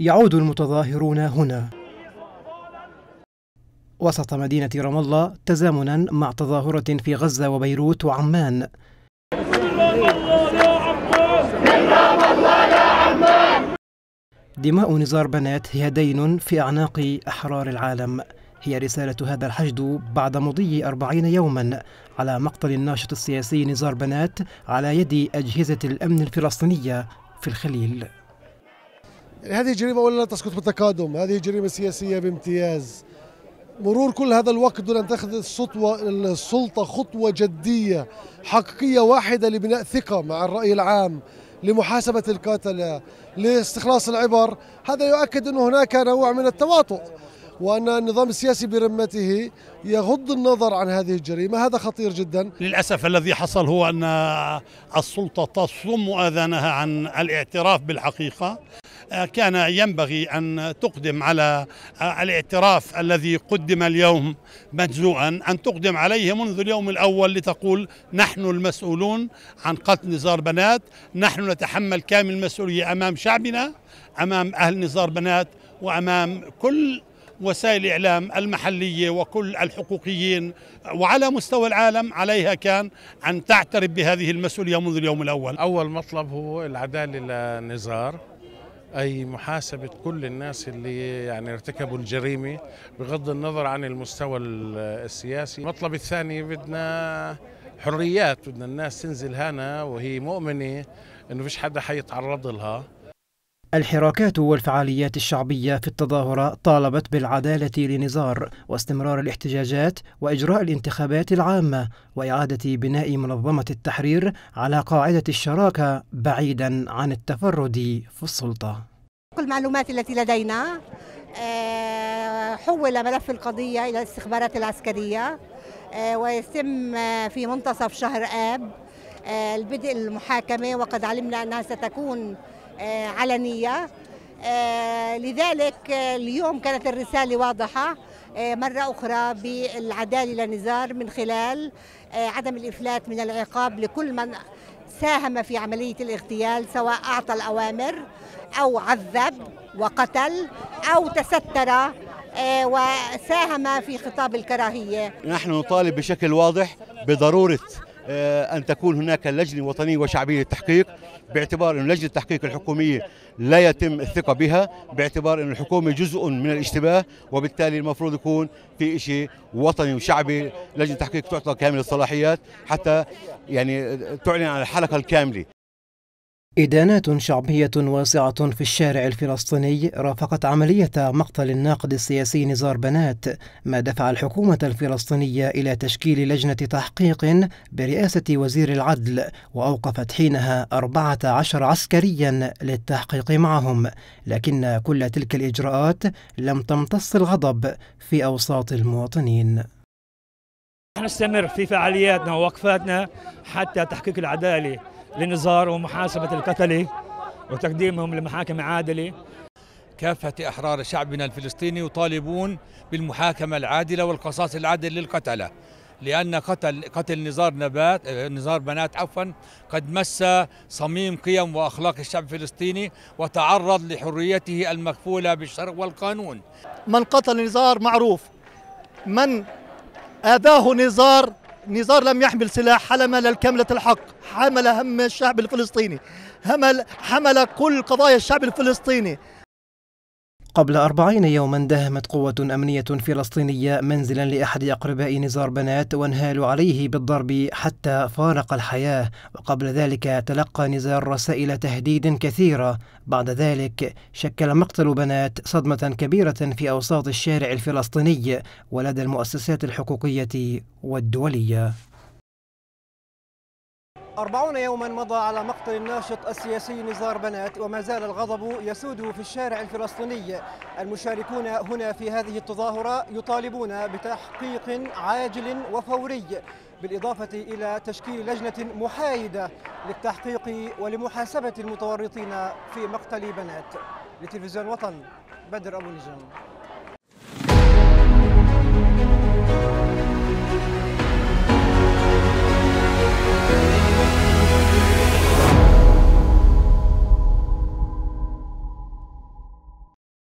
يعود المتظاهرون هنا وسط مدينة رام الله تزامنا مع تظاهرة في غزة وبيروت وعمان دماء نزار بنات هي دين في أعناق أحرار العالم هي رسالة هذا الحشد بعد مضي أربعين يوما على مقتل الناشط السياسي نزار بنات على يد أجهزة الأمن الفلسطينية في الخليل يعني هذه جريمة ولا تسقط بالتقادم هذه جريمة سياسية بامتياز مرور كل هذا الوقت دون أن تأخذ السطوة السلطة خطوة جدية حقيقية واحدة لبناء ثقة مع الرأي العام لمحاسبة القاتلة لاستخلاص العبر هذا يؤكد أن هناك نوع من التواطؤ وان النظام السياسي برمته يغض النظر عن هذه الجريمه هذا خطير جدا للاسف الذي حصل هو ان السلطه تصم اذانها عن الاعتراف بالحقيقه كان ينبغي أن تقدم على الاعتراف الذي قدم اليوم مجزوعا أن تقدم عليه منذ اليوم الأول لتقول نحن المسؤولون عن قتل نزار بنات نحن نتحمل كامل المسؤولية أمام شعبنا أمام أهل نزار بنات وأمام كل وسائل الإعلام المحلية وكل الحقوقيين وعلى مستوى العالم عليها كان أن تعترف بهذه المسؤولية منذ اليوم الأول أول مطلب هو العدالة لنزار اي محاسبه كل الناس اللي يعني ارتكبوا الجريمه بغض النظر عن المستوى السياسي المطلب الثاني بدنا حريات بدنا الناس تنزل هنا وهي مؤمنه انه فيش حدا حيتعرض لها الحراكات والفعاليات الشعبية في التظاهرة طالبت بالعدالة لنزار واستمرار الاحتجاجات وإجراء الانتخابات العامة وإعادة بناء منظمة التحرير على قاعدة الشراكة بعيدا عن التفرد في السلطة كل المعلومات التي لدينا آه، حول ملف القضية إلى الاستخبارات العسكرية آه، ويتم آه، في منتصف شهر آب البدء المحاكمة وقد علمنا أنها ستكون آه، علنية آه، لذلك اليوم كانت الرسالة واضحة آه، مرة أخرى بالعدالة لنزار من خلال عدم الإفلات من العقاب لكل من ساهم في عملية الاغتيال سواء أعطى الأوامر أو عذب وقتل أو تستر وساهم في خطاب الكراهية نحن نطالب بشكل واضح بضرورة آه، أن تكون هناك لجنة وطنية وشعبية للتحقيق باعتبار أن لجنة التحقيق الحكومية لا يتم الثقة بها باعتبار أن الحكومة جزء من الاشتباه وبالتالي المفروض يكون في شيء وطني وشعبي لجنة التحقيق تعطى كامل الصلاحيات حتى يعني تعلن عن الحلقة الكاملة إدانات شعبية واسعة في الشارع الفلسطيني رافقت عملية مقتل الناقد السياسي نزار بنات ما دفع الحكومة الفلسطينية إلى تشكيل لجنة تحقيق برئاسة وزير العدل وأوقفت حينها 14 عسكريا للتحقيق معهم لكن كل تلك الإجراءات لم تمتص الغضب في أوساط المواطنين نستمر في فعالياتنا ووقفاتنا حتى تحقيق العداله لنظار ومحاسبة القتلة وتقديمهم لمحاكم عادلة كافة أحرار شعبنا الفلسطيني يطالبون بالمحاكمة العادلة والقصاص العادل للقتلة لأن قتل قتل نزار نبات نزار بنات عفوا قد مس صميم قيم وأخلاق الشعب الفلسطيني وتعرض لحريته المكفولة بالشرع والقانون من قتل نزار معروف من آذاه نزار نزار لم يحمل سلاح حمل الكملة الحق حمل هم الشعب الفلسطيني حمل, حمل كل قضايا الشعب الفلسطيني قبل أربعين يوما دهمت قوة أمنية فلسطينية منزلا لأحد أقرباء نزار بنات وانهالوا عليه بالضرب حتى فارق الحياة وقبل ذلك تلقى نزار رسائل تهديد كثيرة بعد ذلك شكل مقتل بنات صدمة كبيرة في أوساط الشارع الفلسطيني ولدى المؤسسات الحقوقية والدولية أربعون يوما مضى على مقتل الناشط السياسي نزار بنات وما زال الغضب يسود في الشارع الفلسطيني المشاركون هنا في هذه التظاهرة يطالبون بتحقيق عاجل وفوري بالإضافة إلى تشكيل لجنة محايدة للتحقيق ولمحاسبة المتورطين في مقتل بنات لتلفزيون وطن بدر أبو نجم